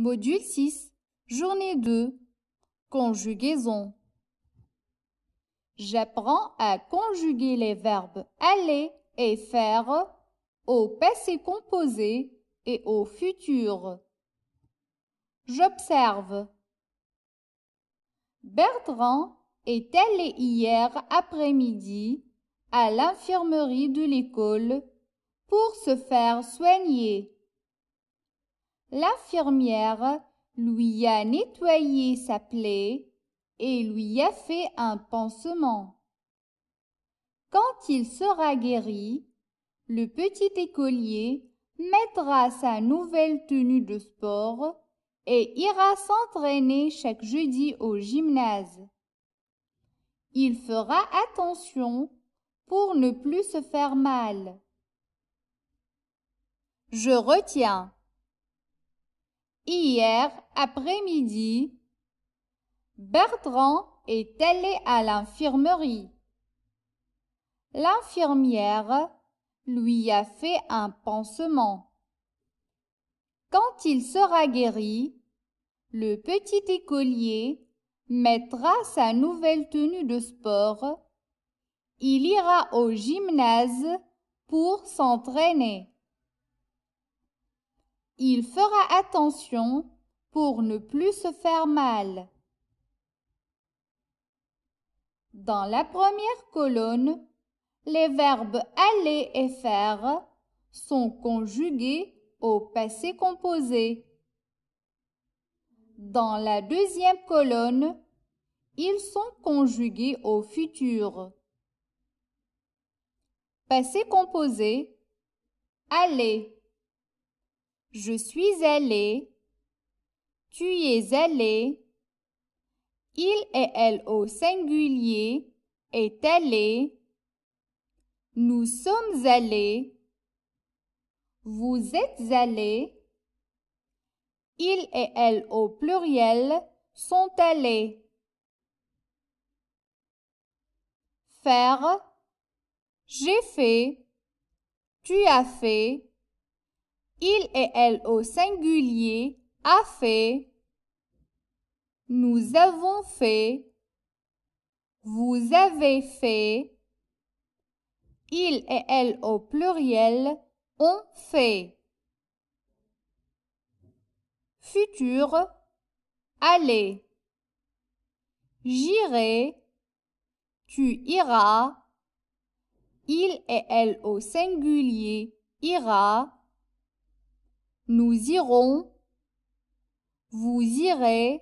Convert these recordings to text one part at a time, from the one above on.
Module 6, journée 2. Conjugaison. J'apprends à conjuguer les verbes aller et faire au passé composé et au futur. J'observe. Bertrand est allé hier après-midi à l'infirmerie de l'école pour se faire soigner. L'infirmière lui a nettoyé sa plaie et lui a fait un pansement. Quand il sera guéri, le petit écolier mettra sa nouvelle tenue de sport et ira s'entraîner chaque jeudi au gymnase. Il fera attention pour ne plus se faire mal. Je retiens. Hier après-midi, Bertrand est allé à l'infirmerie. L'infirmière lui a fait un pansement. Quand il sera guéri, le petit écolier mettra sa nouvelle tenue de sport. Il ira au gymnase pour s'entraîner. Il fera attention pour ne plus se faire mal. Dans la première colonne, les verbes aller et faire sont conjugués au passé composé. Dans la deuxième colonne, ils sont conjugués au futur. Passé composé, aller je suis allé. Tu es allé. Il et elle au singulier est allé. Nous sommes allés. Vous êtes allés. Il et elle au pluriel sont allés. Faire. J'ai fait. Tu as fait il et elle au singulier a fait, nous avons fait, vous avez fait, il et elle au pluriel ont fait. Futur, allez, J'irai, tu iras, il et elle au singulier ira, nous irons. Vous irez.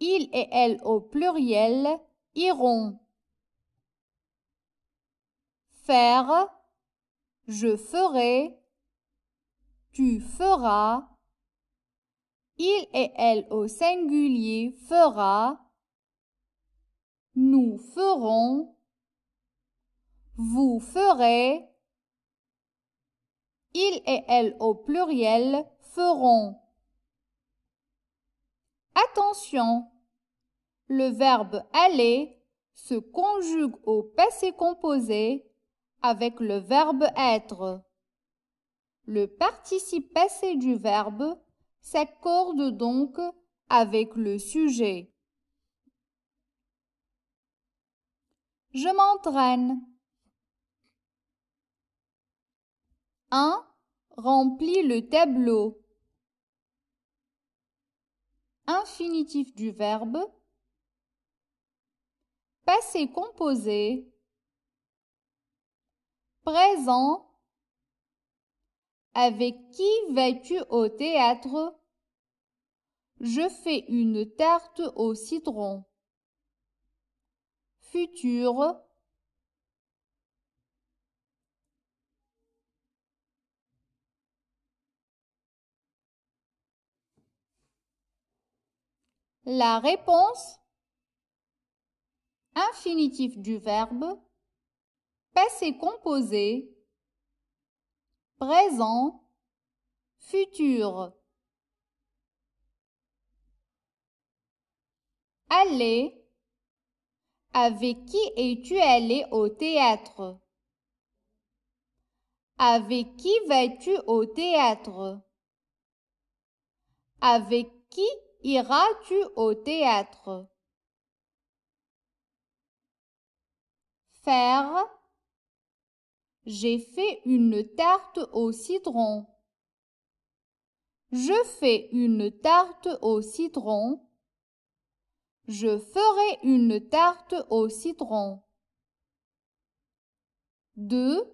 Il et elle au pluriel iront. Faire. Je ferai. Tu feras. Il et elle au singulier fera. Nous ferons. Vous ferez. IL et ELLE au pluriel feront. Attention, le verbe aller se conjugue au passé composé avec le verbe être. Le participe passé du verbe s'accorde donc avec le sujet. Je m'entraîne. 1. Remplis le tableau. Infinitif du verbe. Passé composé. Présent. Avec qui vas-tu au théâtre Je fais une tarte au citron. Futur La réponse Infinitif du verbe Passé composé Présent Futur Aller Avec qui es-tu allé au théâtre Avec qui vas-tu au théâtre Avec qui Iras-tu au théâtre Faire J'ai fait une tarte au citron. Je fais une tarte au citron. Je ferai une tarte au citron. 2.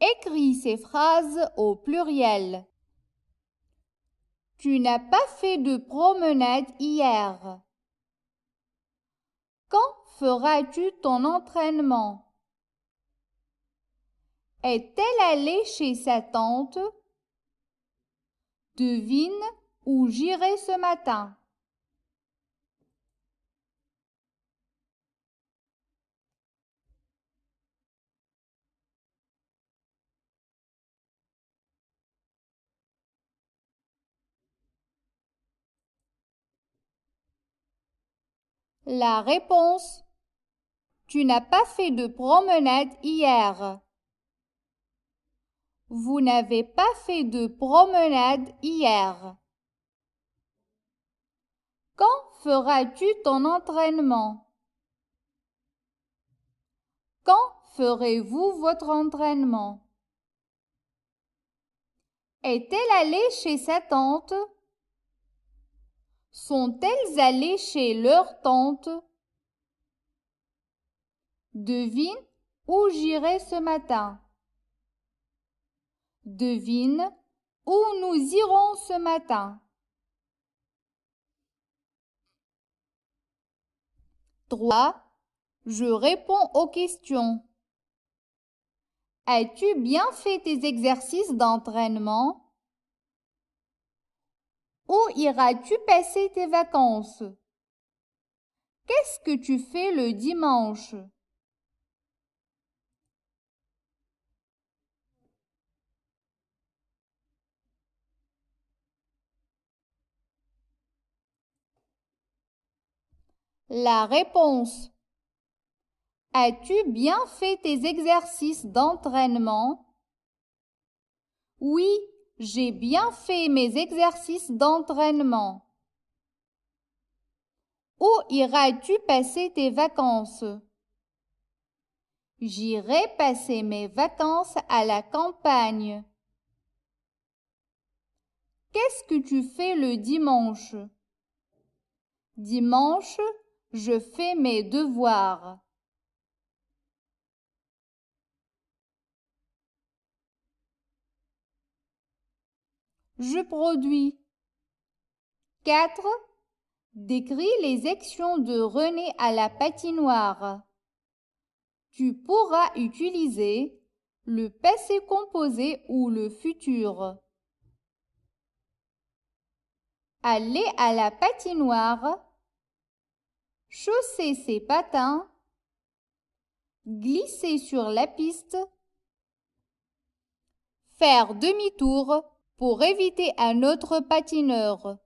Écris ces phrases au pluriel. Tu n'as pas fait de promenade hier. Quand feras-tu ton entraînement Est-elle allée chez sa tante Devine où j'irai ce matin. La réponse Tu n'as pas fait de promenade hier. Vous n'avez pas fait de promenade hier. Quand feras-tu ton entraînement Quand ferez-vous votre entraînement Est-elle allée chez sa tante sont-elles allées chez leur tante Devine où j'irai ce matin. Devine où nous irons ce matin. 3. Je réponds aux questions. As-tu bien fait tes exercices d'entraînement où iras-tu passer tes vacances Qu'est-ce que tu fais le dimanche La réponse. As-tu bien fait tes exercices d'entraînement Oui, j'ai bien fait mes exercices d'entraînement. Où iras-tu passer tes vacances J'irai passer mes vacances à la campagne. Qu'est-ce que tu fais le dimanche Dimanche, je fais mes devoirs. Je produis. 4. Décris les actions de René à la patinoire. Tu pourras utiliser le passé composé ou le futur. Aller à la patinoire. Chausser ses patins. Glisser sur la piste. Faire demi-tour pour éviter un autre patineur.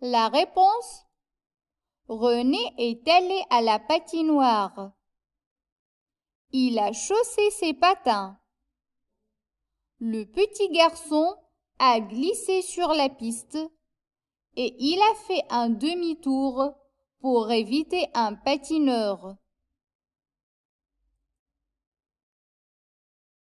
La réponse René est allé à la patinoire. Il a chaussé ses patins. Le petit garçon a glissé sur la piste et il a fait un demi-tour pour éviter un patineur.